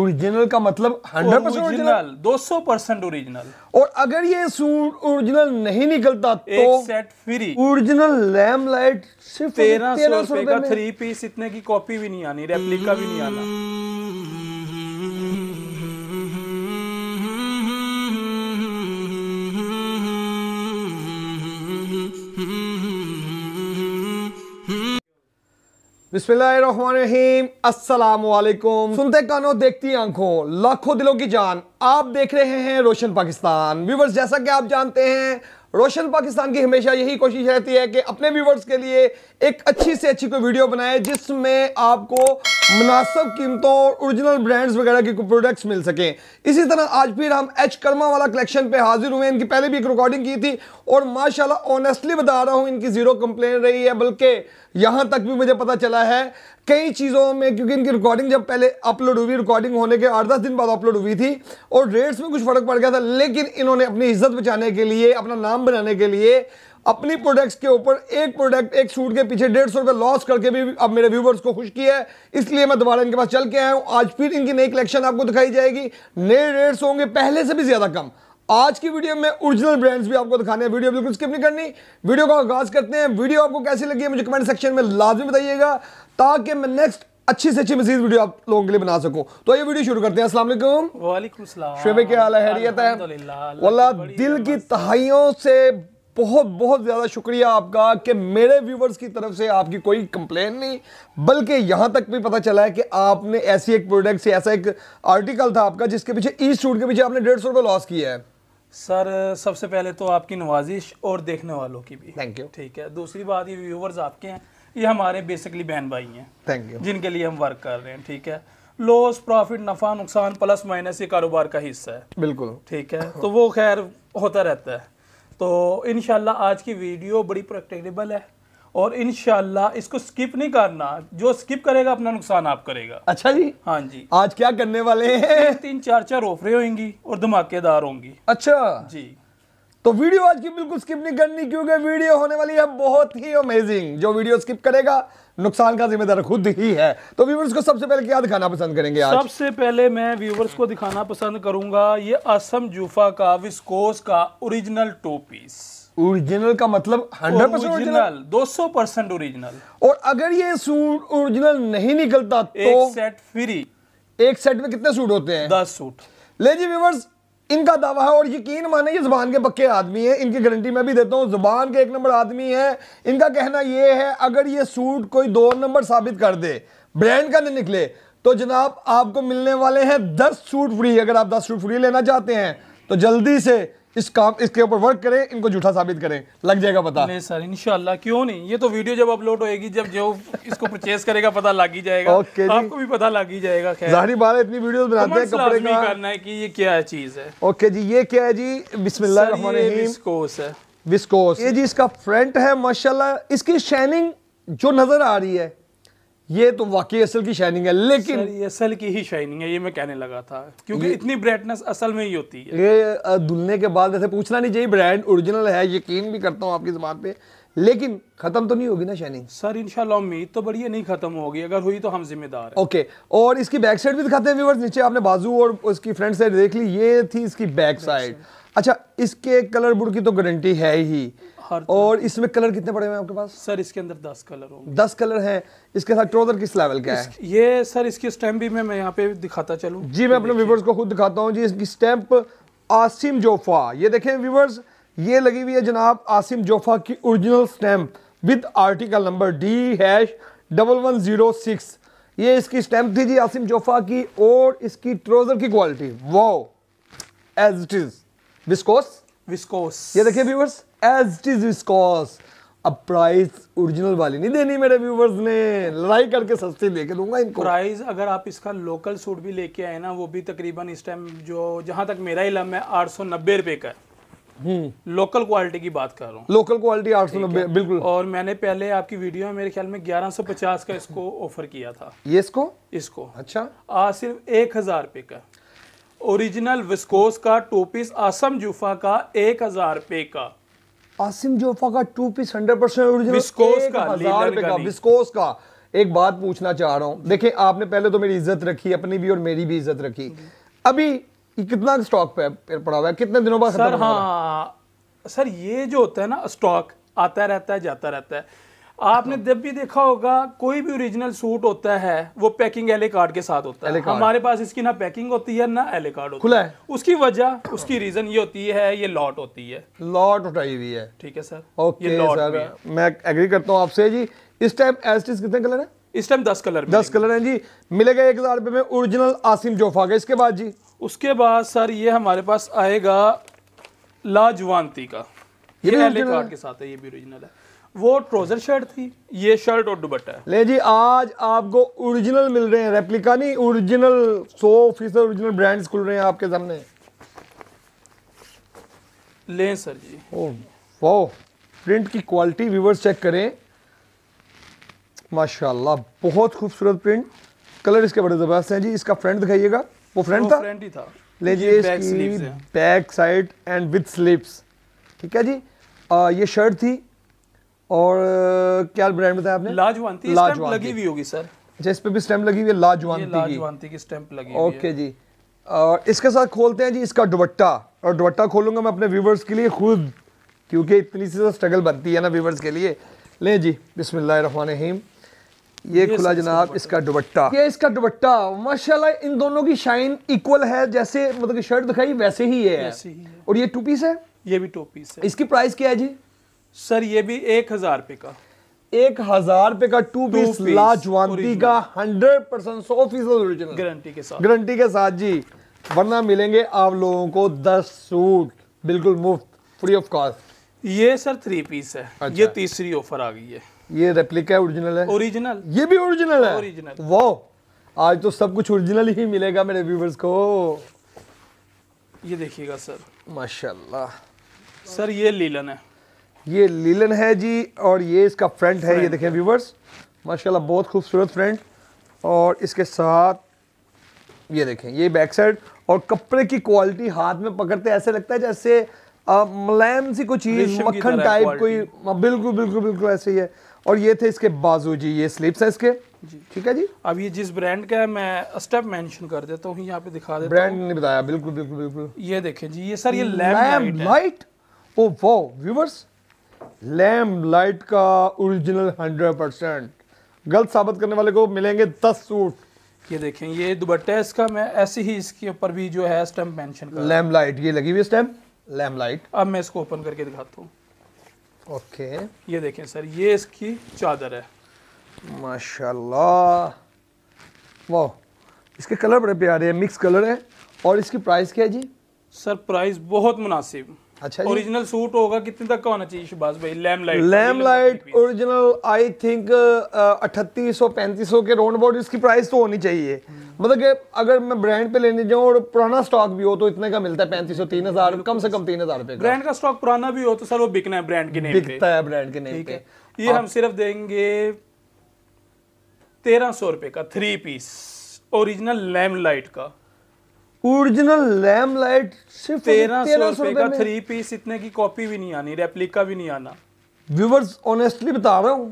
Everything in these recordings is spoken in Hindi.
ओरिजिनल का मतलब 100 परसेंट ओरिजिनल 200 परसेंट ओरिजिनल और अगर ये सूट ओरिजिनल नहीं निकलता तो एक set free original lamb light सिर्फ तेरह सौ रुपए का थ्री पीस इतने की कॉपी भी नहीं आनी रेप्लिका भी नहीं आना बिस्मिल्लाहिर्रहमानिर्रहीम अस्सलाम वालेकुम सुनते कानों देखती आंखों लाखों दिलों की जान आप देख रहे हैं रोशन पाकिस्तान व्यूवर्स जैसा कि आप जानते हैं रोशन पाकिस्तान की हमेशा यही कोशिश रहती है कि अपने व्यूवर्स के लिए एक अच्छी से अच्छी कोई वीडियो बनाए जिसमें आपको मुनासब कीमतों और ओरिजिनल ब्रांड्स वगैरह के प्रोडक्ट्स मिल सके इसी तरह आज फिर हम एच कर्मा वाला कलेक्शन पे हाजिर हुए इनकी पहले भी एक रिकॉर्डिंग की थी और माशाल्लाह ऑनेस्टली बता रहा हूँ इनकी ज़ीरो कंप्लेन रही है बल्कि यहाँ तक भी मुझे पता चला है कई चीज़ों में क्योंकि इनकी रिकॉर्डिंग जब पहले अपलोड हुई रिकॉर्डिंग होने के आठ दस दिन बाद अपलोड हुई थी और रेट्स में कुछ फ़र्क पड़ गया था लेकिन इन्होंने अपनी इज्जत बचाने के लिए अपना नाम बनाने के लिए अपनी प्रोडक्ट्स के ऊपर एक प्रोडक्ट एक सूट के पीछे डेढ़ सौ रुपये लॉस करके भी अब मेरे व्यूवर्स को खुश किया है इसलिए मैं दोबारा इनके पास चल के आया हूँ आज फिर इनकी नई कलेक्शन आपको दिखाई जाएगी नए रेट्स होंगे पहले से भी ज़्यादा कम आज की वीडियो में ओरिजिनल ब्रांड्स भी आपको दिखाने हैं वीडियो बिल्कुल स्किप नहीं करनी वीडियो का आगाज करते हैं वीडियो आपको कैसी लगी है मुझे कमेंट सेक्शन में लाजमी बताइएगा ताकि मैं नेक्स्ट अच्छी से अच्छी मजीद वीडियो आप लोगों के लिए बना सकूं तो ये वीडियो शुरू करते हैं अस्सलाम शुभ क्या हाल हैरियत है वल्ला दिल की तहाइयों से बहुत बहुत ज़्यादा शुक्रिया आपका कि मेरे व्यूवर्स की तरफ से आपकी कोई कंप्लेन नहीं बल्कि यहाँ तक भी पता चला है कि आपने ऐसी एक प्रोडक्ट से ऐसा एक आर्टिकल था आपका जिसके पीछे ई e सूट के पीछे आपने डेढ़ सौ रुपये लॉस किया है सर सबसे पहले तो आपकी नवाजिश और देखने वालों की भी थैंक यू ठीक है दूसरी बात ये व्यूवर्स आपके हैं ये हमारे बेसिकली बहन भाई हैं थैंक यू जिनके लिए हम वर्क कर रहे हैं ठीक है लॉस प्रॉफिट नफा नुकसान प्लस माइनस ये कारोबार का हिस्सा है बिल्कुल ठीक है तो वो खैर होता रहता है तो इन आज की वीडियो बड़ी प्रैक्टिकल है और इन इसको स्किप नहीं करना जो स्किप करेगा अपना नुकसान आप करेगा अच्छा जी हाँ जी आज क्या करने वाले हैं तीन चार चार ओफरे होंगी और धमाकेदार होंगी अच्छा जी तो वीडियो आज की बिल्कुल स्किप नहीं करनी क्योंकि वीडियो होने वाली है बहुत ही अमेजिंग जो वीडियो स्किप करेगा नुकसान का जिम्मेदार खुद ही है तो व्यूवर्स को सबसे पहले क्या दिखाना पसंद करेंगे आज सबसे पहले मैं व्यूवर्स को दिखाना पसंद करूंगा ये असम जूफा का विस्कोस का ओरिजिनल टू पीस ओरिजिनल का मतलब हंड्रेड परसेंट ओरिजिनल दो सौ परसेंट ओरिजिनल और अगर ये सूट ओरिजिनल नहीं निकलता तो एक सेट फ्री एक सेट में कितने सूट होते हैं दस सूट ले जी व्यूवर्स इनका दावा है और यकीन माने ये जुबान के पक्के आदमी हैं इनकी गारंटी मैं भी देता हूँ जुबान के एक नंबर आदमी हैं इनका कहना ये है अगर ये सूट कोई दो नंबर साबित कर दे ब्रांड का नहीं निकले तो जनाब आपको मिलने वाले हैं दस सूट फ्री अगर आप दस सूट फ्री लेना चाहते हैं तो जल्दी से इस काम इसके ऊपर वर्क करें इनको झूठा साबित करें लग जाएगा पता नहीं सर इनशाला क्यों नहीं ये तो वीडियो जब अपलोड होएगी जब जो इसको परचेज करेगा पता लग ही जाएगा okay, आपको भी पता लग ही जाएगा बार इतनी वीडियो बनाते हैं कपड़े का करना है कि ये क्या चीज है ओके okay, जी ये क्या है जी बिस्मिल्लाह है विस्कोस ये जी इसका फ्रंट है माशाल्लाह इसकी शाइनिंग जो नजर आ रही है ये तो वाकई असल की शाइनिंग है लेकिन ये असल की ही शाइनिंग है ये मैं कहने लगा था क्योंकि इतनी ब्राइटनेस असल में ही होती है ये धुलने के बाद ऐसे पूछना नहीं चाहिए ब्रांड ओरिजिनल है यकीन भी करता हूँ आपकी जबान पे लेकिन खत्म तो नहीं होगी ना शाइनिंग सर इनशाला उम्मीद तो बढ़िया नहीं खत्म होगी अगर हुई तो हम जिम्मेदार ओके और इसकी बैक साइड भी दिखाते हैं व्यूवर्स नीचे आपने बाजू और उसकी फ्रंट साइड देख ली ये थी इसकी बैक साइड अच्छा इसके कलर बुड़ की तो गारंटी है ही और इसमें कलर कितने पड़े हुए आपके पास सर इसके अंदर दस कलर होंगे दस कलर हैं इसके साथ ट्रोजर किस लेवल का है ये सर इसकी स्टैंप भी मैं, मैं यहाँ पे दिखाता चलूँ जी मैं अपने व्यूवर्स को खुद दिखाता हूँ जी इसकी स्टैंप आसिम जोफा ये देखें व्यूवर्स ये लगी हुई है जनाब आसिम जोफा की original stamp with article number D hash double one zero six ये इसकी स्टैंप थी जी आसिम जोफा की और इसकी ट्रोजर की क्वालिटी वो as it is viscose viscose ये देखिए viewers as it is viscose अब प्राइस ओरिजिनल वाली नहीं देनी मेरे व्यूवर्स ने लड़ाई करके सस्ते दे के दूंगा इनको प्राइस अगर आप इसका लोकल सूट भी लेके आए ना वो भी तकरीबन इस टाइम जो जहाँ तक मेरा ही लम है आठ सौ नब्बे रुपये का लोकल क्वालिटी हम्म। की बात कर रहा हूँ लोकल क्वालिटी आठ सौ नब्बे बिल्कुल और मैंने पहले आपकी वीडियो में मेरे ख्याल में ग्यारह सौ पचास का इसको ऑफर किया था ये इसको इसको अच्छा आज सिर्फ एक हजार रुपये का ओरिजिनल विस्कोस का टू पीस आसम जूफा का एक हजार रुपये का आसिम जोफा का two piece hundred percent original viscose का एक बात पूछना चाह रहा हूँ देखिए आपने पहले तो मेरी इज्जत रखी अपनी भी और मेरी भी इज्जत रखी अभी कितना स्टॉक पे पड़ा हुआ है कितने दिनों बाद सर हाँ सर ये जो होता है ना स्टॉक आता रहता है जाता रहता है आपने जब भी देखा होगा कोई भी ओरिजिनल सूट होता है वो पैकिंग एले कार्ड के साथ होता है हमारे पास इसकी ना पैकिंग होती है ना एले कार्ड होता खुला है उसकी वजह उसकी रीजन ये होती है ये लॉट होती है लॉट उठाई हुई है ठीक है सर ओके सर मैं एग्री करता हूँ आपसे जी इस टाइम एस कितने कलर है इस टाइम दस कलर दस कलर हैं जी मिलेगा एक हज़ार रुपए में ओरिजिनल आसिम जोफा का इसके बाद जी उसके बाद सर ये हमारे पास आएगा लाजवानती का ये, ये कार्ड के साथ है ये भी ओरिजिनल है वो ट्रोजर शर्ट थी ये शर्ट और दुबट्टा ले जी आज आपको ओरिजिनल मिल रहे हैं रेप्लिका नहीं ओरिजिनल सौ फीसद ओरिजिनल ब्रांड्स खुल रहे हैं आपके सामने लें सर जी ओ वाह प्रिंट की क्वालिटी व्यूवर्स चेक करें माशाल्लाह बहुत खूबसूरत प्रिंट कलर इसके बड़े ज़बरदस्त हैं जी इसका फ्रंट दिखाइएगा वो फ्रंट था फ्रंट ही था ले जी इसकी back side and with sleeves ठीक है जी आ, ये शर्ट थी और क्या ब्रांड बताया आपने लाजवानती लाजवान लगी हुई होगी सर जिस पे भी स्टैंप लगी हुई है लाजवानती लाजवानती की स्टैंप लगी हुई है ओके जी और इसके साथ खोलते हैं जी इसका दुपट्टा और दुपट्टा खोलूंगा मैं अपने व्यूवर्स के लिए खुद क्योंकि इतनी सी स्ट्रगल बनती है ना व्यूवर्स के लिए ले जी बिस्मिल्लाहिर्रहमानिर्रहीम ये, ये खुला जनाब इसका दुपट्टा ये इसका दुपट्टा माशाल्लाह इन दोनों की शाइन इक्वल है जैसे मतलब कि शर्ट दिखाई वैसे ही है, वैसे ही है। और ये टू पीस है ये भी टू पीस है इसकी प्राइस क्या है जी सर ये भी एक हजार रुपये का एक हजार रुपए का टू पीस लाजवानी का हंड्रेड परसेंट सौ फीसद ओरिजिनल गारंटी के साथ गारंटी के साथ जी वरना मिलेंगे आप लोगों को दस सूट बिल्कुल मुफ्त फ्री ऑफ कॉस्ट ये सर थ्री पीस है अच्छा। ये तीसरी ऑफर आ गई है ये रेप्लिका ओरिजिनल है ओरिजिनल ये भी ओरिजिनल है ओरिजिनल वो आज तो सब कुछ ओरिजिनल ही मिलेगा मेरे व्यूवर्स को ये देखिएगा सर माशाल्लाह सर ये लीलन है ये लीलन है जी और ये इसका फ्रंट है ये देखें व्यूवर्स माशाल्लाह बहुत खूबसूरत फ्रंट और इसके साथ ये देखें ये बैक साइड और कपड़े की क्वालिटी हाथ में पकड़ते ऐसे लगता है जैसे मुलायम सी कोई चीज़ मक्खन टाइप कोई हाँ, बिल्कुल बिल्कुल बिल्कुल ऐसे ही है और ये थे इसके बाजू जी ये स्लीप्स हैं इसके जी ठीक है जी अब ये जिस ब्रांड का है मैं स्टेप मेंशन कर देता हूँ यहाँ पे दिखा देता ब्रांड ने बताया बिल्कुल बिल्कुल बिल्कुल ये देखें जी ये सर ये लैम्प लाइट ओ वो व्यूवर्स लैम्प लाइट का ओरिजिनल हंड्रेड परसेंट गलत साबित करने वाले को मिलेंगे दस सूट ये देखें ये है इसका मैं ऐसे ही इसके ऊपर भी जो है स्टैम्प मेंशन कर लैम्प लाइट ये लगी हुई स्टैम्प लैम्प लाइट अब मैं इसको ओपन करके दिखाता हूँ ओके ये देखें सर ये इसकी चादर है माशाल्लाह वाह इसके कलर बड़े प्यारे हैं मिक्स कलर है और इसकी प्राइस क्या है जी सर प्राइस बहुत मुनासिब अच्छा ओरिजिनल सूट होगा कितने तक का होना चाहिए शुभाष भाई lamp light lamp light original I think अठतीस सौ पैंतीस सौ के राउंड अबाउट इसकी प्राइस तो होनी चाहिए मतलब कि अगर मैं ब्रांड पे लेने जाऊँ और पुराना स्टॉक भी हो तो इतने का मिलता है पैंतीस सौ तीन हजार कम से कम तीन हजार रुपए ब्रांड का स्टॉक पुराना भी हो तो सर वो बिकना है ब्रांड के नेम बिकता है ब्रांड के नेम पे ये हम सिर्फ देंगे तेरह सौ रुपए का three piece original lamb light का ओरिजिनल लैम लाइट सिर्फ तेरह सौ का थ्री पीस इतने की कॉपी भी नहीं आनी रेप्लिका भी नहीं आना व्यूवर्स ऑनेस्टली बता रहा हूँ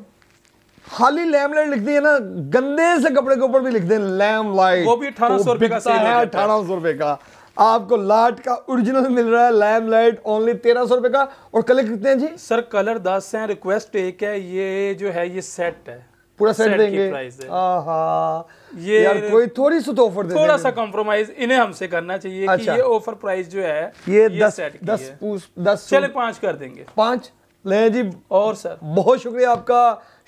खाली लैम लाइट दी है ना गंदे से कपड़े के ऊपर भी लिख दे लैम लाइट वो भी अठारह सौ तो रुपए का है अठारह सौ रुपए का आपको लाट का ओरिजिनल मिल रहा है लैम लाइट ओनली तेरह सौ रुपए का और कलर कितने हैं जी सर कलर दस है रिक्वेस्ट एक है ये जो है ये सेट है पूरा सेट, देंगे ये यार कोई थोड़ी सी तो ऑफर दे थोड़ा सा कॉम्प्रोमाइज इन्हें हमसे करना चाहिए अच्छा। कि ये ऑफर प्राइस जो है ये, ये दस सेट दस दस चले पांच कर देंगे पांच ले जी और सर बहुत शुक्रिया आपका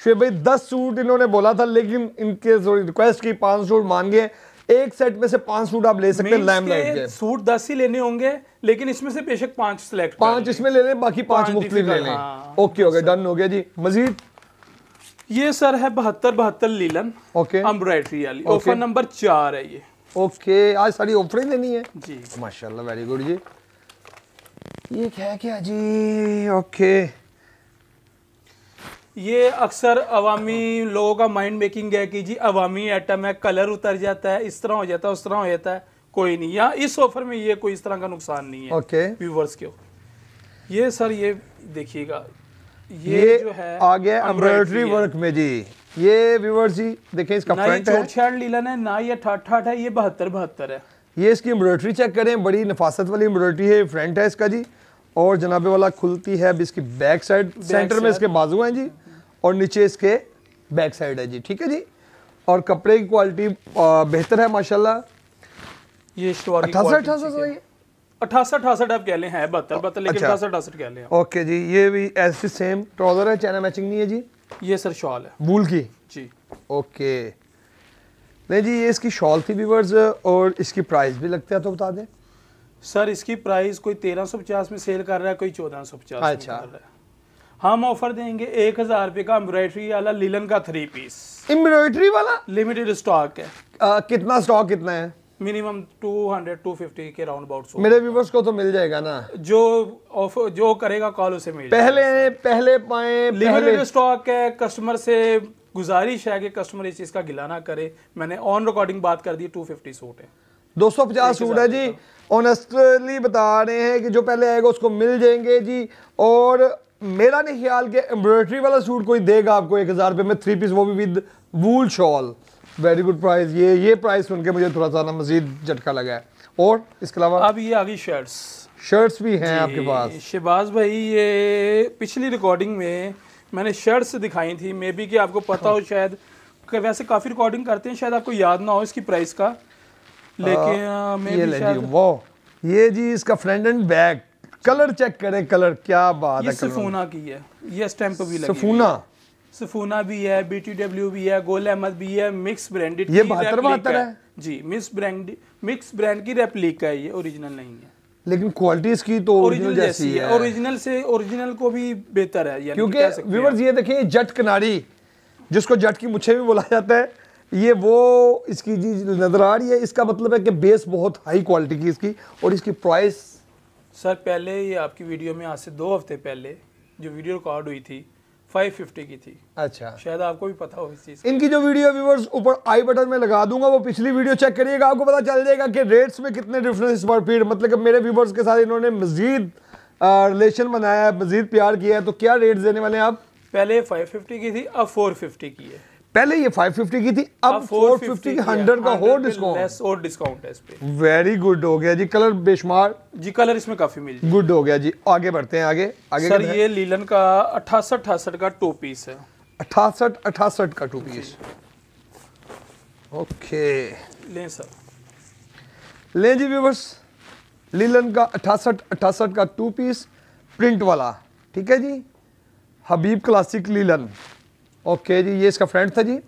शुभ भाई दस सूट इन्होंने बोला था लेकिन इनके रिक्वेस्ट की पांच सूट मान गए एक सेट में से पांच सूट आप ले सकते हैं के सूट दस ही लेने होंगे लेकिन इसमें से बेशक पांच सिलेक्ट पांच इसमें ले लें बाकी पांच मुख्तलिफ ले लें हाँ। ओके हो गया डन हो गया जी मजीद ये सर है बहत्तर बहत्तर लीलन ओके एम्ब्रॉयडरी वाली ऑफर नंबर चार है ये ओके आज सारी ऑफरें देनी है जी माशाल्लाह वेरी गुड जी ये क्या क्या जी ओके ये अक्सर अवामी लोगों का माइंड मेकिंग है कि जी अवामी आइटम है कलर उतर जाता है इस तरह हो जाता है उस तरह हो जाता है कोई नहीं यहाँ इस ऑफर में ये कोई इस तरह का नुकसान नहीं है ओके व्यूवर्स के ये सर ये देखिएगा ये, ये जो है आ गया एम्ब्रॉयडरी वर्क में जी ये व्यूवर्स जी देखें इसका फ्रंट है छठ लीलन है ना ये ठाठ ठाठ है ये बहत्तर बहत्तर है ये इसकी एम्ब्रॉयडरी चेक करें बड़ी नफासत वाली एम्ब्रॉयडरी है फ्रंट है इसका जी और जनाबे वाला खुलती है अब इसकी बैक साइड सेंटर में इसके बाजू हैं जी और नीचे इसके बैक साइड है जी ठीक है जी और कपड़े की क्वालिटी बेहतर है माशाल्लाह ये अठासी अठासी अच्छा। ओके नहीं है जी ये सर शॉल है वूल की जी ओके जी ये इसकी शॉल थी और इसकी प्राइस भी लगता है तो बता दें सर इसकी प्राइस कोई तेरह सौ पचास में सेल कर रहा है कोई चौदह सौ पचास अच्छा हम ऑफर देंगे एक हजार रुपये का एम्ब्रॉयडरी वाला लीलन का थ्री पीस एम्ब्रॉयडरी वाला लिमिटेड स्टॉक है आ, कितना स्टॉक कितना है मिनिमम 200 250 के राउंड अबाउट मेरे व्यूवर्स को तो मिल जाएगा ना जो ऑफ जो करेगा कॉल उसे मिल पहले पहले पाए लिमिटेड स्टॉक है कस्टमर से गुजारिश है कि कस्टमर इस चीज़ का गिला ना करे मैंने ऑन रिकॉर्डिंग बात कर दी 250 सूट है 250 सूट है जी ऑनेस्टली बता रहे हैं कि जो पहले आएगा उसको मिल जाएंगे जी और मेरा नहीं ख्याल कि एम्ब्रॉयडरी वाला सूट कोई देगा आपको एक हज़ार रुपये में थ्री पीस वो भी with wool shawl very good price ये ये प्राइस सुन के मुझे थोड़ा सा ना मजीद झटका लगा है और इसके अलावा अब ये आगे शर्ट्स शर्ट्स भी हैं आपके पास शहबाज भाई ये पिछली रिकॉर्डिंग में मैंने शर्ट्स दिखाई थी मे बी कि आपको पता हो हाँ। शायद वैसे काफ़ी रिकॉर्डिंग करते हैं शायद आपको याद ना हो इसकी प्राइस का लेकिन ये ले जी वो ये जी इसका front and back colour check करें कलर क्या बात ये है सफूना की है ये स्टैंप भी लगी सफूना सफूना भी है बी टी डब्ल्यू भी है गोल अहमद भी है मिक्स ब्रांडेड ये बहत्तर बहत्तर है जी मिक्स ब्रांड मिक्स ब्रांड की रेप्लिक है ये ओरिजिनल नहीं है लेकिन क्वालिटी इसकी तो ओरिजिनल जैसी है ओरिजिनल से ओरिजिनल को भी बेहतर है क्योंकि व्यूवर्स ये देखिए जट किनारी जिसको जट की मुझे भी बोला जाता है ये वो इसकी जी नज़र आ रही है इसका मतलब है कि बेस बहुत हाई क्वालिटी की इसकी और इसकी प्राइस सर पहले ये आपकी वीडियो में आज से दो हफ्ते पहले जो वीडियो रिकॉर्ड हुई थी 550 की थी अच्छा शायद आपको भी पता हो इस चीज़ इनकी जो वीडियो व्यूवर्स ऊपर आई बटन में लगा दूंगा वो पिछली वीडियो चेक करिएगा आपको पता चल जाएगा कि रेट्स में कितने डिफरेंस इस बार मतलब मेरे व्यूवर्स के साथ इन्होंने मजीद रिलेशन बनाया है मजीद प्यार किया है तो क्या रेट्स देने वाले हैं आप पहले 550 की थी अब 450 की है पहले ये 550 की थी अब 450 की 100 का हो डिस्काउंट लेस और डिस्काउंट है इस पे वेरी गुड हो गया जी कलर बेशुमार जी कलर इसमें काफी मिल गुड हो गया जी आगे बढ़ते हैं आगे आगे सर ये लीलन का अठासठ अठासठ का टू पीस है अठासठ अठासठ का टू पीस ओके लें सर लें जी व्यूवर्स लीलन का अठासठ अठासठ का टू पीस प्रिंट वाला ठीक है जी हबीब क्लासिक लीलन ओके जी ये इसका फ्रंट था जी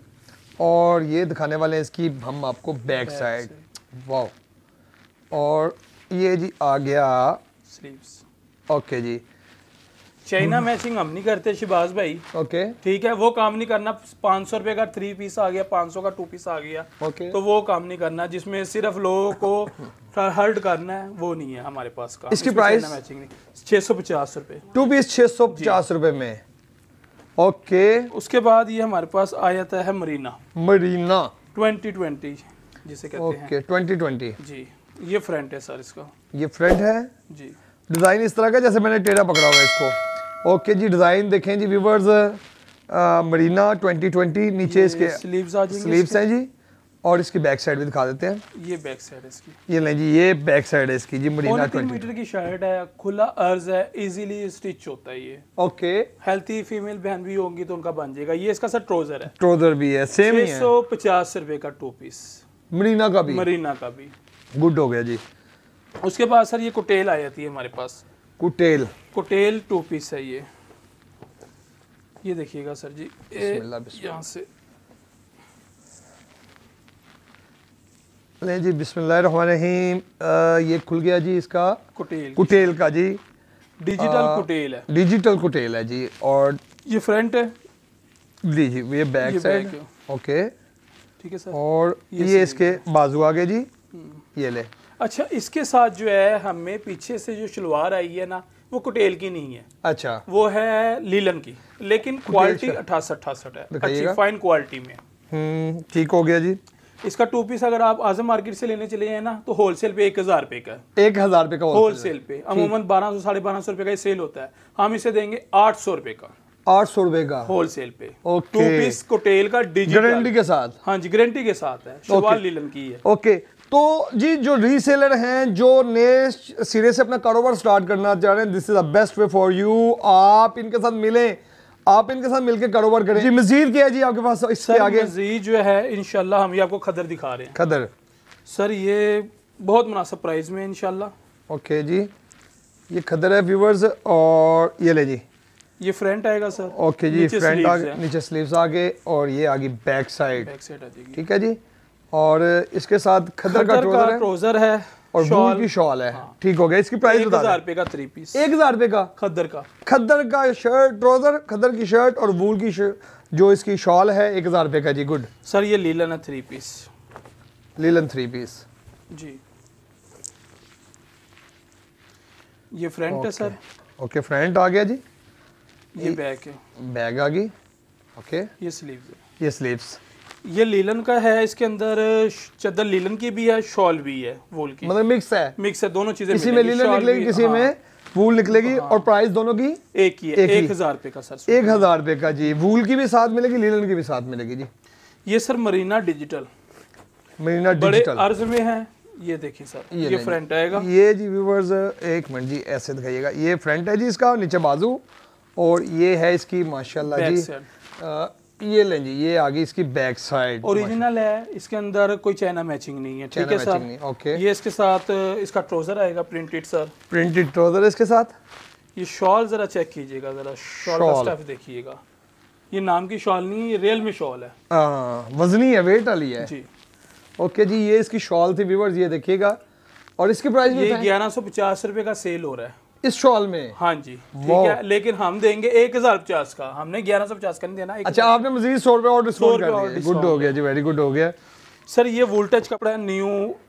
और ये दिखाने वाले हैं इसकी हम आपको बैक साइड वाओ और ये जी आ गया स्लीव्स ओके जी चाइना मैचिंग हम नहीं करते शिबाज भाई ओके okay. ठीक है वो काम नहीं करना पांच सौ रुपए का थ्री पीस आ गया पाँच सौ का टू पीस आ गया ओके okay. तो वो काम नहीं करना जिसमें सिर्फ लोगों को हर्ट करना है वो नहीं है हमारे पास का इसकी प्राइस मैचिंग नहीं छह सौ पचास रुपए टू पीस छह सौ पचास रुपए में ओके उसके बाद ये हमारे पास आ जाता है मरीना मरीना 2020 जिसे कहते ओके ट्वेंटी 2020 जी ये फ्रंट है सर इसका ये फ्रंट है जी डिज़ाइन इस तरह का जैसे मैंने टेढ़ा पकड़ा हुआ है इसको ओके जी डिज़ाइन देखें जी व्यूवर्स मरीना 2020 नीचे इसके स्लीव्स आ जाएंगे स्लीव्स हैं जी और इसकी बैक साइड भी दिखा देते हैं ये बैक साइड इसकी ये नहीं जी ये बैक साइड है इसकी जी मरीना ट्वेंटी मीटर की शर्ट है खुला अर्ज है इजीली स्टिच होता है ये ओके हेल्थी फीमेल बहन भी होंगी तो उनका बन जाएगा ये इसका सर ट्रोजर है ट्रोजर भी है सेम ही है सौ पचास रुपए का टू पीस मरीना का भी मरीना का भी गुड हो गया जी उसके बाद सर ये कुटेल आ जाती है हमारे पास कुटेल कुटेल टू पीस है ये ये देखिएगा सर जी यहाँ से लें जी बिसमीम ये खुल गया जी इसका कुटेल कुटेल का जी डिजिटल कुटेल है डिजिटल कुटेल है जी और ये फ्रंट है जी जी ये बैक साइड ओके ठीक है सर और ये, ये इसके बाजू आ गए जी हम्म। ये ले अच्छा इसके साथ जो है हमें पीछे से जो शलवार आई है ना वो कुटेल की नहीं है अच्छा वो है लीलन की लेकिन क्वालिटी अच्छा। अठासठ अठासठ है अच्छी फाइन क्वालिटी में हम्म, ठीक हो गया जी इसका टू पीस अगर आप आजम मार्केट से लेने चले जाए ना तो होलसेल पे एक हजार रुपए का एक हजार रुपए का होलसेल पे अमूमन बारह सौ साढ़े बारह सौ रुपए का सेल होता है हम इसे देंगे आठ सौ रुपए का आठ सौ रुपए का होलसेल पे टू पीस कोटेल का गारंटी के साथ हाँ जी गारंटी के साथ है शवाल लीलन की है ओके तो जी जो रीसेलर हैं जो नए सिरे से अपना कारोबार स्टार्ट करना चाह रहे हैं this is the best way for you आप इनके साथ मिलें आप इनके साथ मिलकर कारोबार करें जी मजीद क्या है जी आपके पास इससे आगे मजीद जो है इनशाला हम ये आपको खदर दिखा रहे हैं खदर सर ये बहुत मुनासब प्राइस में इनशाला ओके जी ये खदर है व्यूवर्स और ये ले जी ये फ्रंट आएगा सर ओके जी फ्रंट आगे नीचे स्लीव्स आगे और ये आगे बैक साइड बैक साइड ठीक है जी और इसके साथ खदर, खदर का ट्रोजर है और शॉल की शॉल है हाँ। ठीक हो गया इसकी प्राइस बता हजार रुपए का थ्री पीस एक हजार रुपए का खद्दर का खद्दर का शर्ट ट्राउजर खद्दर की शर्ट और वूल की जो इसकी शॉल है एक हजार रुपए का जी गुड सर ये लीलन है three piece linen three piece जी ये फ्रंट है सर ओके फ्रंट आ गया जी ये बैग है बैग आ गई ओके ये स्लीव्स ये स्लीव्स ये लीलन का है इसके अंदर चदर लीलन की भी है शॉल भी है वूल की मतलब मिक्स है मिक्स है दोनों चीजें किसी में लीलन निकलेगी किसी में वूल निकलेगी हाँ। और प्राइस दोनों की एक ही है एक हजार रुपए का सर एक हजार रुपए का जी वूल की भी साथ मिलेगी लीलन की भी साथ मिलेगी जी ये sir marina digital marina digital अर्ज में है ये देखिए सर ये, फ्रंट आएगा ये जी व्यूवर्स एक मिनट जी ऐसे दिखाइएगा ये फ्रंट है जी इसका नीचे बाजू और ये है इसकी माशाल्लाह जी ये लें जी ये आगे इसकी बैक साइड ओरिजिनल है इसके अंदर कोई चाइना मैचिंग नहीं है ठीक है सर ओके ये इसके साथ इसका ट्रोजर आएगा प्रिंटेड सर प्रिंटेड ट्राउजर इसके साथ ये शॉल जरा चेक कीजिएगा जरा शॉल का स्टफ देखिएगा ये नाम की शॉल नहीं ये रियल में शॉल है आ, वजनी है वेट वाली है जी ओके जी ये इसकी शॉल थी व्यूवर्स ये देखिएगा और इसकी प्राइस ये ग्यारह सौ का सेल हो रहा है इस शॉल में हाँ जी ठीक है लेकिन हम देंगे एक हजार पचास का हमने ग्यारह सौ पचास का नहीं देना अच्छा आपने मजीद सौ रुपए और डिस्काउंट कर दिया गुड हो गया जी वेरी गुड हो गया सर ये वोल्टेज कपड़ा है न्यू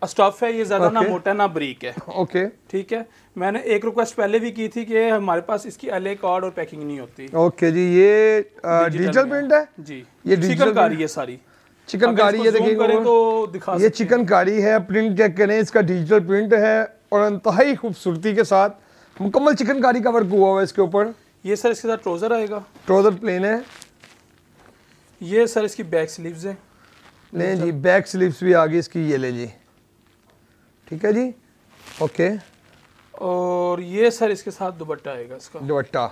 स्टफ है ये ज़्यादा okay. ना मोटा ना ब्रीक है ओके okay. ठीक है मैंने एक रिक्वेस्ट पहले भी की थी कि हमारे पास इसकी एल कार्ड और पैकिंग नहीं होती ओके okay, जी ये डिजिटल प्रिंट है जी ये डिजिटल कारी है सारी चिकनकारी ये देखिए तो दिखा ये चिकनकारी है प्रिंट चेक करें इसका डिजिटल प्रिंट है और इंतहाई खूबसूरती के साथ मुकम्मल चिकनकारी का वर्क हुआ हुआ है इसके ऊपर ये सर इसके साथ ट्रोज़र आएगा ट्रोज़र प्लेन है ये सर इसकी बैक स्लीव्स है नहीं जी बैक स्लीव्स भी आ गई इसकी ये ले जी ठीक है जी ओके और ये सर इसके साथ दुपट्टा आएगा इसका दुपट्टा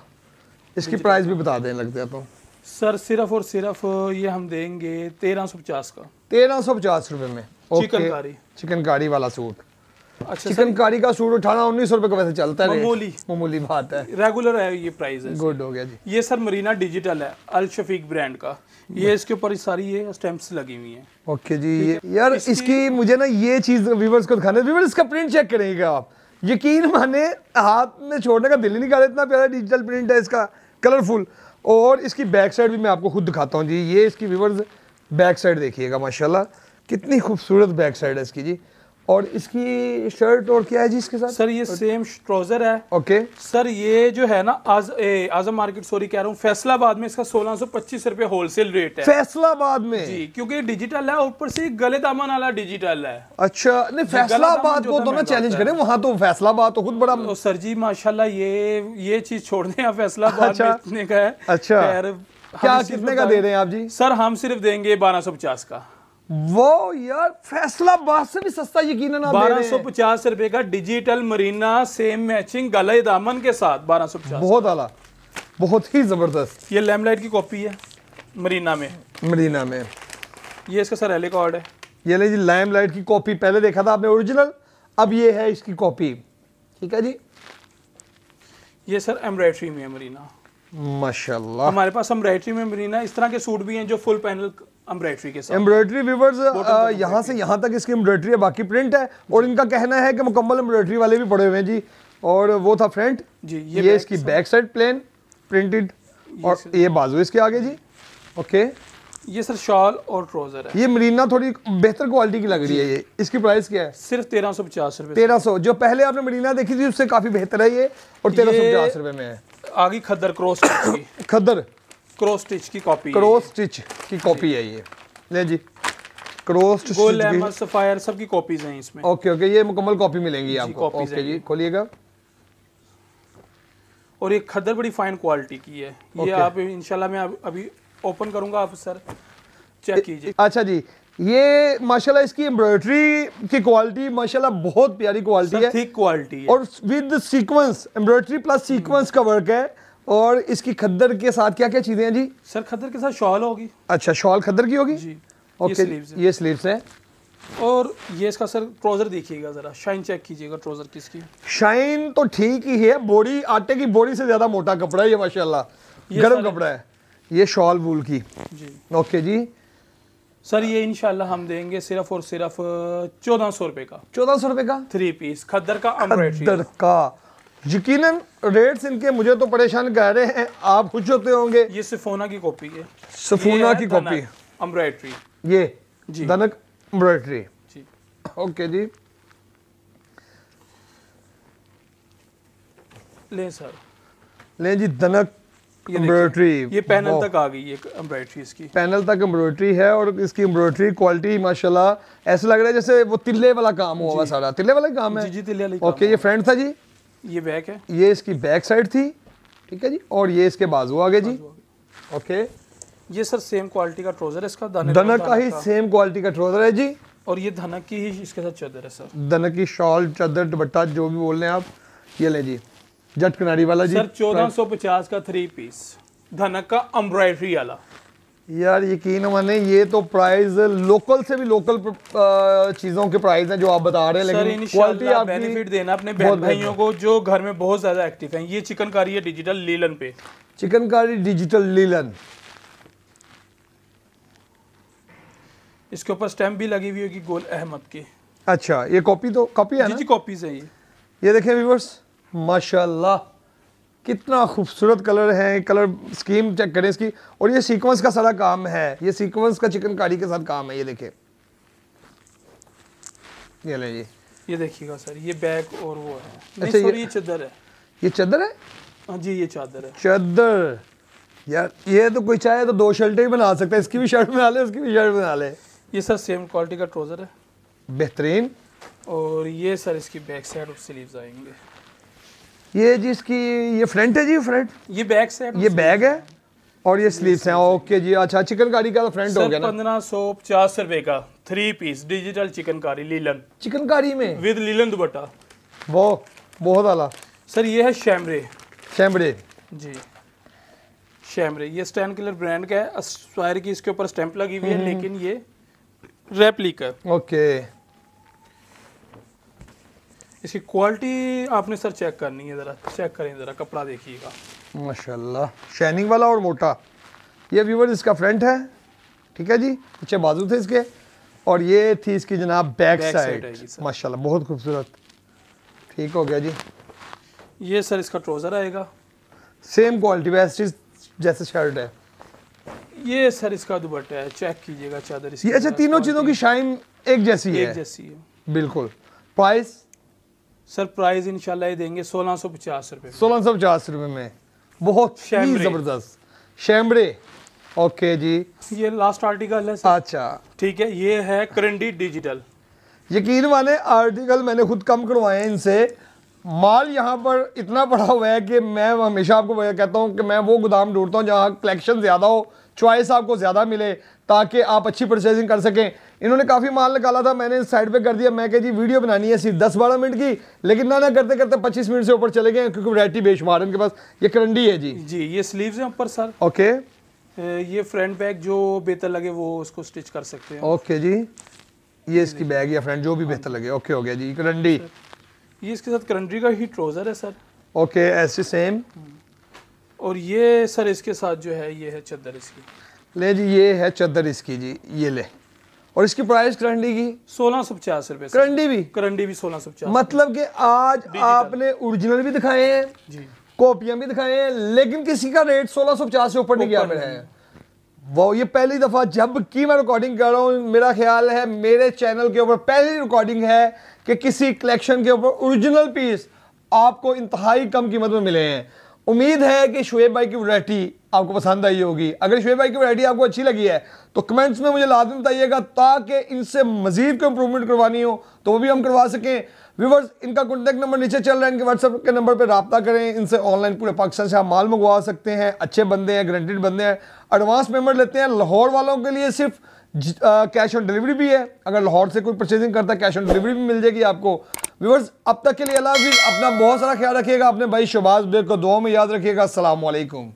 इसकी प्राइस भी बता दें लगते तो। सर सिर्फ और सिर्फ ये हम देंगे तेरह सौ पचास का तेरह सौ पचास रुपये में चिकनकारी चिकनकारी वाला सूट अच्छा चिकनकारी का सूट उठाना उन्नीस सौ रुपए का वैसे चलता है मामूली मामूली बात है रेगुलर है ये प्राइस है गुड हो गया जी ये सर मरीना डिजिटल है अल शफीक ब्रांड का ये इसके ऊपर सारी ये स्टैंप्स लगी हुई हैं ओके जी ये यार इसकी, इसकी मुझे ना ये चीज व्यूवर्स को दिखाना व्यूवर्स इसका प्रिंट चेक करेगा आप यकीन माने हाथ में छोड़ने का दिल ही नहीं इतना प्यारा डिजिटल प्रिंट है इसका कलरफुल और इसकी बैक साइड भी मैं आपको खुद दिखाता हूँ जी ये इसकी व्यूवर्स बैक साइड देखिएगा माशाल्लाह कितनी खूबसूरत बैक साइड है इसकी जी और इसकी शर्ट और क्या है जी इसके साथ सर ये सेम ट्रोजर है ओके सर ये जो है ना आज ए, आजम मार्केट सॉरी कह रहा हूँ फैसलाबाद में इसका सोलह सौ पच्चीस रूपए होलसेल रेट है फैसलाबाद में जी क्योंकि डिजिटल है ऊपर से गले दामन वाला डिजिटल है अच्छा नहीं फैसलाबाद को तो ना चैलेंज करें वहाँ तो फैसलाबाद तो खुद बड़ा सर जी माशाला ये ये चीज छोड़ने फैसलाबाद अच्छा। का है अच्छा क्या कितने का दे रहे हैं आप जी सर हम सिर्फ देंगे बारह का वो यार फैसला बाद से भी सस्ता यकीन बारह सौ पचास रुपए का डिजिटल मरीना सेम मैचिंग गले दामन के साथ बारह सौ पचास बहुत आला बहुत ही जबरदस्त ये लैमलाइट की कॉपी है मरीना में मरीना में ये इसका सर हेलिकॉर्ड है ये ले जी लैमलाइट की कॉपी पहले देखा था आपने ओरिजिनल अब ये है इसकी कॉपी ठीक है जी ये सर एम्ब्रॉयडरी में है मरीना माशाल्लाह हमारे पास एम्ब्रॉयडरी में मरीना इस तरह के सूट भी हैं जो full panel embroidery uh, viewers यहाँ से यहाँ तक इसकी एम्ब्रॉयडरी है बाकी प्रिंट है और इनका कहना है कि मुकम्मल एम्ब्रॉयडरी वाले भी पड़े हुए हैं जी और वो था फ्रंट जी ये, ये इसकी बैक साइड प्लेन प्रिंटेड और ये बाजू इसके आगे जी ओके ये सर शॉल और ट्रोजर है ये मरीना थोड़ी बेहतर क्वालिटी की लग रही है ये इसकी प्राइस क्या है सिर्फ तेरह सौ पचास रुपये तेरह सौ जो पहले आपने मरीना देखी थी उससे काफ़ी बेहतर है ये और तेरह सौ पचास रुपये में है आगे khaddar cross khaddar cross stitch की कॉपी क्रॉस स्टिच की कॉपी है ये ले जी क्रोस गोल सफायर की कॉपीज हैं इसमें ओके ओके ये मुकम्मल कॉपी मिलेंगी आपको ओके जी खोलिएगा और ये खदर बड़ी फाइन क्वालिटी की है ये आप इंशाल्लाह मैं अभी ओपन करूंगा आप सर चेक कीजिए अच्छा जी ये माशाल्लाह इसकी एम्ब्रॉयडरी की क्वालिटी माशाल्लाह बहुत प्यारी क्वालिटी है थिक क्वालिटी और with sequence embroidery plus sequence का वर्क है और इसकी खद्दर के साथ क्या क्या चीज़ें हैं जी सर खद्दर के साथ शॉल होगी अच्छा शॉल खद्दर की होगी जी ओके ये स्लीव्स हैं और ये इसका सर ट्राउज़र देखिएगा ज़रा शाइन चेक कीजिएगा ट्राउज़र किसकी शाइन तो ठीक ही है बॉडी आटे की बॉडी से ज़्यादा मोटा कपड़ा है ये माशाल्लाह गर्म कपड़ा है ये शॉल वूल की जी ओके जी सर ये इनशाला हम देंगे सिर्फ और सिर्फ चौदह सौ रुपए का चौदह सौ रुपए का थ्री पीस खद्दर का खद्दर का यकीनन रेट्स इनके मुझे तो परेशान कर रहे हैं आप खुश होते होंगे ये सिफोना की कॉपी है सिफोना की कॉपी एम्ब्रॉयड्री ये जी दनक एम्ब्रॉयड्री जी ओके जी ले सर ले जी दनक एम्ब्रॉयड्री ये पैनल तक आ गई है एम्ब्रॉयड्री इसकी पैनल तक एम्ब्रॉयड्री है और इसकी एम्ब्रॉयड्री क्वालिटी माशाल्लाह ऐसा लग रहा है जैसे वो तिल्ले वाला काम हुआ सारा तिल्ले वाला काम है जी जी तिल्ले वाला ओके ये फ्रेंड था जी ये बैक है ये इसकी बैक साइड थी ठीक है जी और ये इसके बाजू आगे जी ओके ये सर सेम क्वालिटी का ट्रोजर है इसका धनक, धनक का ही सेम क्वालिटी का ट्रोजर है जी और ये धनक की ही इसके साथ चादर है सर धनक की शॉल चादर दुपट्टा जो भी बोल रहे हैं आप ये ले जी जट किनारी वाला जी सर चौदह सौ पचास का थ्री पीस धनक का एम्ब्रॉयडरी वाला यार यकीन माने ये तो प्राइस लोकल से भी लोकल चीज़ों के प्राइस हैं जो आप बता रहे हैं लेकिन क्वालिटी तो आप बेनिफिट देना अपने बहन भाइयों को जो घर में बहुत ज़्यादा एक्टिव हैं ये चिकनकारी है डिजिटल लीलन पे चिकनकारी डिजिटल लीलन इसके ऊपर स्टैंप भी लगी हुई है कि गोल अहमद के अच्छा ये कॉपी तो कॉपी है ना जी कॉपीज है ये ये देखिए व्यूअर्स माशाल्लाह कितना खूबसूरत कलर है कलर स्कीम चेक करें इसकी और ये सीक्वेंस का सारा काम है ये सीक्वेंस का चिकनकारी के साथ काम है ये देखें ये ले जी ये देखिएगा सर ये बैग और वो है अच्छा ये, ये चदर है ये चादर है हाँ जी ये चादर है चादर यार ये तो कोई चाहे तो दो शर्टें ही बना सकता है इसकी भी शर्ट बना ले उसकी भी शर्ट बना ले ये सर सेम क्वालिटी का ट्रोज़र है बेहतरीन और ये सर इसकी बैक साइड और स्लीव्स आएंगे ये जिसकी ये फ्रंट है जी फ्रंट ये बैग से ये बैग है और ये स्लीव्स हैं ओके जी अच्छा चिकन कारी का तो फ्रंट हो गया ना पंद्रह सौ पचास रुपए का three piece digital chikankari linen chikankari में विद लीलन दुपट्टा वो बहुत आला सर ये है शैमरे शैमरे जी शैमरे ये स्टैन किलर ब्रांड का है अस्वायर की इसके ऊपर स्टैंप लगी हुई है हम्म। लेकिन ये रेप्लिका ओके इसकी क्वालिटी आपने सर चेक करनी है ज़रा चेक करें ज़रा कपड़ा देखिएगा माशाल्लाह शाइनिंग वाला और मोटा ये व्यूवर इसका फ्रंट है ठीक है जी पीछे बाजू थे इसके और ये थी इसकी जनाब बैक, बैक साइड माशाल्लाह बहुत खूबसूरत ठीक हो गया जी ये सर इसका ट्रोज़र आएगा सेम क्वालिटी वैसे जैसे शर्ट है ये सर इसका दुपट्टा है चेक कीजिएगा चादर इसकी ये अच्छा तीनों चीज़ों की शाइन एक जैसी है एक जैसी है बिल्कुल प्राइस सर प्राइस इनशाला देंगे सोलह सौ पचास रुपये सोलह सौ पचास रुपये में बहुत ज़बरदस्त शैम्बड़े ओके जी ये लास्ट आर्टिकल है सर अच्छा ठीक है ये है करंडी डिजिटल यकीन माने आर्टिकल मैंने खुद कम करवाए हैं इनसे माल यहाँ पर इतना पड़ा हुआ है कि मैं हमेशा आपको कहता हूँ कि मैं वो गोदाम ढूंढता हूँ जहाँ कलेक्शन ज़्यादा हो चॉइस आपको ज़्यादा मिले ताकि आप अच्छी प्रोसेसिंग कर सकें इन्होंने काफ़ी माल निकाला था मैंने साइड पे कर दिया मैं कह जी वीडियो बनानी है सिर्फ दस बारह मिनट की लेकिन ना ना करते करते पच्चीस मिनट से ऊपर चले गए क्योंकि वरायटी बेशुमार इनके पास ये करंडी है जी जी ये स्लीव्स हैं ऊपर सर ओके ये फ्रंट बैग जो बेहतर लगे वो उसको स्टिच कर सकते हैं ओके जी ये इसकी बैग या फ्रंट जो भी बेहतर लगे ओके हो गया जी करंडी ये इसके साथ करंडी का ही ट्रोज़र है सर ओके ऐसे सेम और ये सर इसके साथ जो है ये है चदर इसकी ले जी ये है चादर इसकी जी ये ले और इसकी प्राइस करंडी की सोलह सौ पचास रुपए करंडी भी करंडी भी सोलह सौ पचास मतलब कि आज आपने ओरिजिनल भी दिखाए हैं जी कॉपियां भी दिखाए हैं लेकिन किसी का रेट सोलह सौ पचास से ऊपर नहीं गया मेरा है वो ये पहली दफ़ा जब की मैं रिकॉर्डिंग कर रहा हूँ मेरा ख्याल है मेरे चैनल के ऊपर पहली रिकॉर्डिंग है कि किसी कलेक्शन के ऊपर ओरिजिनल पीस आपको इंतहाई कम कीमत में मिले हैं उम्मीद है कि शुएब भाई की वरायटी आपको पसंद आई होगी अगर शुएब भाई की वरायटी आपको अच्छी लगी है तो कमेंट्स में मुझे लाजमी बताइएगा ताकि इनसे मजीद को इम्प्रूवमेंट करवानी हो तो वो भी हम करवा सकें व्यूवर्स इनका कॉन्टैक्ट नंबर नीचे चल रहा है इनके व्हाट्सअप के नंबर पर रबा करें इनसे ऑनलाइन पूरे पाकिस्तान से आप माल मंगवा सकते हैं अच्छे बंदे हैं ग्रंटेड बंदे हैं एडवांस पेमेंट लेते हैं लाहौर वालों के लिए सिर्फ कैश ऑन डिलीवरी भी है अगर लाहौर से कोई परचेजिंग करता है कैश ऑन डिलीवरी भी मिल जाएगी आपको व्यवर्स अब तक के लिए अल्लाह अपना बहुत सारा ख्याल रखिएगा अपने भाई शहबाज बेग को दुआ में याद रखिएगा असलम